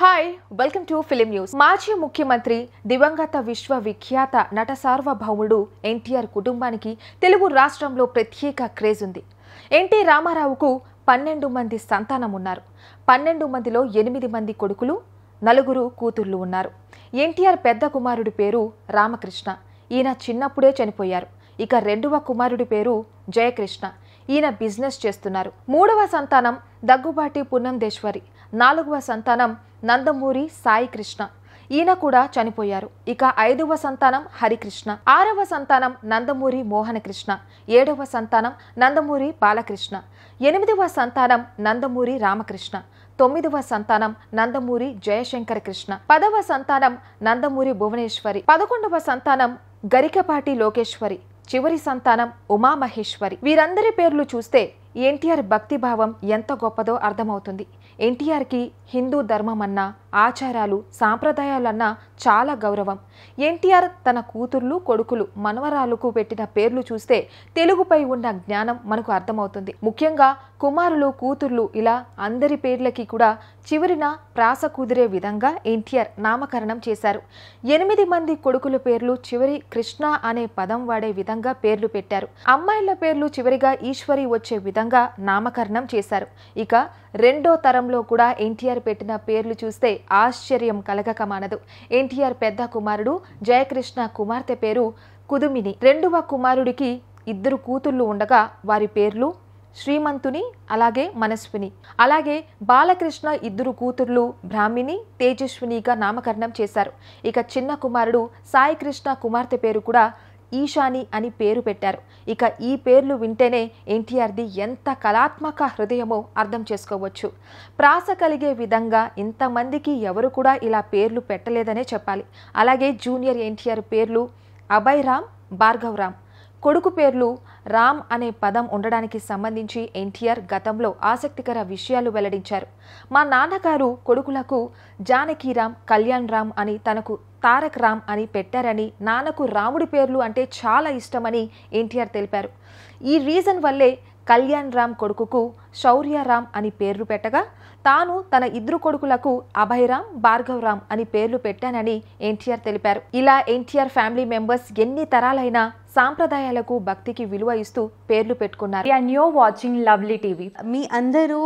hi welcome to film news మాజీ ముఖ్యమంత్రి దివంగత విశ్వవిఖ్యాత నట సార్వభౌముడు ఎన్టీఆర్ కుటుంబానికి తెలుగు రాష్ట్రంలో ప్రత్యేక క్రేజ్ ఉంది ఎన్టీ రామారావుకు పన్నెండు మంది సంతానం ఉన్నారు పన్నెండు మందిలో ఎనిమిది మంది కొడుకులు నలుగురు కూతుర్లు ఉన్నారు ఎన్టీఆర్ పెద్ద కుమారుడి పేరు రామకృష్ణ ఈయన చిన్నప్పుడే చనిపోయారు ఇక రెండవ కుమారుడి పేరు జయకృష్ణ ఈయన బిజినెస్ చేస్తున్నారు మూడవ సంతానం దగ్గుబాటి పున్నందేశ్వరి నాలుగవ సంతానం నందమూరి సాయి కృష్ణ ఈయన కూడా చనిపోయారు ఇక ఐదవ సంతానం హరికృష్ణ ఆరవ సంతానం నందమూరి మోహనకృష్ణ ఏడవ సంతానం నందమూరి బాలకృష్ణ ఎనిమిదవ సంతానం నందమూరి రామకృష్ణ తొమ్మిదవ సంతానం నందమూరి జయశంకర కృష్ణ పదవ సంతానం నందమూరి భువనేశ్వరి పదకొండవ సంతానం గరికపాటి లోకేశ్వరి చివరి సంతానం ఉమామహేశ్వరి వీరందరి పేర్లు చూస్తే ఎన్టీఆర్ భక్తిభావం ఎంత గొప్పదో అర్థమవుతుంది ఎన్టీఆర్కి హిందూ ధర్మం అన్నా ఆచారాలు సాంప్రదాయాలన్నా చాలా గౌరవం ఎన్టీఆర్ తన కూతుర్లు కొడుకులు మనవరాలకు పెట్టిన పేర్లు చూస్తే తెలుగుపై ఉన్న జ్ఞానం మనకు అర్థమవుతుంది ముఖ్యంగా కుమారులు కూతుర్లు ఇలా అందరి పేర్లకి కూడా చివరిన ప్రాస కుదిరే విధంగా ఎన్టీఆర్ నామకరణం చేశారు ఎనిమిది మంది కొడుకుల పేర్లు చివరి కృష్ణ అనే పదం వాడే విధంగా పేర్లు పెట్టారు అమ్మాయిల పేర్లు చివరిగా ఈశ్వరి వచ్చే విధంగా నామకరణం చేశారు ఇక రెండో తరంలో కూడా ఎన్టీఆర్ పెట్టిన పేర్లు చూస్తే ఆశ్చర్యం కలగక మానదు ఎన్టీఆర్ పెద్ద కుమారుడు జయకృష్ణ కుమార్తె పేరు కుదుమిని రెండవ కుమారుడికి ఇద్దరు కూతుళ్ళు ఉండగా వారి పేర్లు శ్రీమంతుని అలాగే మనస్విని అలాగే బాలకృష్ణ ఇద్దరు కూతుర్లు బ్రాహ్మిణి తేజస్వినిగా నామకరణం చేశారు ఇక చిన్న కుమారుడు సాయికృష్ణ కుమార్తె పేరు కూడా ఈశాని అని పేరు పెట్టారు ఇక ఈ పేర్లు వింటేనే ఎన్టీఆర్ది ఎంత కళాత్మక హృదయమో అర్థం చేసుకోవచ్చు ప్రాస కలిగే విధంగా ఇంతమందికి ఎవరు కూడా ఇలా పేర్లు పెట్టలేదనే చెప్పాలి అలాగే జూనియర్ ఎన్టీఆర్ పేర్లు అభయ్ రామ్ భార్గవ్ రామ్ కొడుకు పేర్లు రామ్ అనే పదం ఉండడానికి సంబంధించి ఎన్టీఆర్ గతంలో ఆసక్తికర విషయాలు వెల్లడించారు మా నాన్నగారు కొడుకులకు రామ్ కళ్యాణ్ రామ్ అని తనకు తారక్ రామ్ అని పెట్టారని నాన్నకు రాముడి పేర్లు అంటే చాలా ఇష్టమని ఎన్టీఆర్ తెలిపారు ఈ రీజన్ వల్లే కళ్యాణ్ రామ్ కొడుకుకు శౌర్యరామ్ అని పేర్లు పెట్టగా తాను తన ఇద్దరు కొడుకులకు అభయరామ్ భార్గవరామ్ అని పేర్లు పెట్టానని ఎన్టీఆర్ తెలిపారు ఇలా ఎన్టీఆర్ ఫ్యామిలీ మెంబర్స్ ఎన్ని తరాలైనా సాంప్రదాయాలకు భక్తికి విలువ ఇస్తూ పేర్లు పెట్టుకున్నారు and new watching lovely TV మీ అందరూ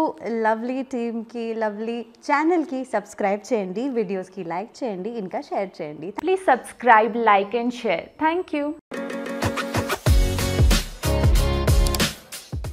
లవ్లీ టీమ్కి లవ్లీ ఛానల్కి సబ్స్క్రైబ్ చేయండి వీడియోస్కి లైక్ చేయండి ఇంకా షేర్ చేయండి please subscribe like and share thank you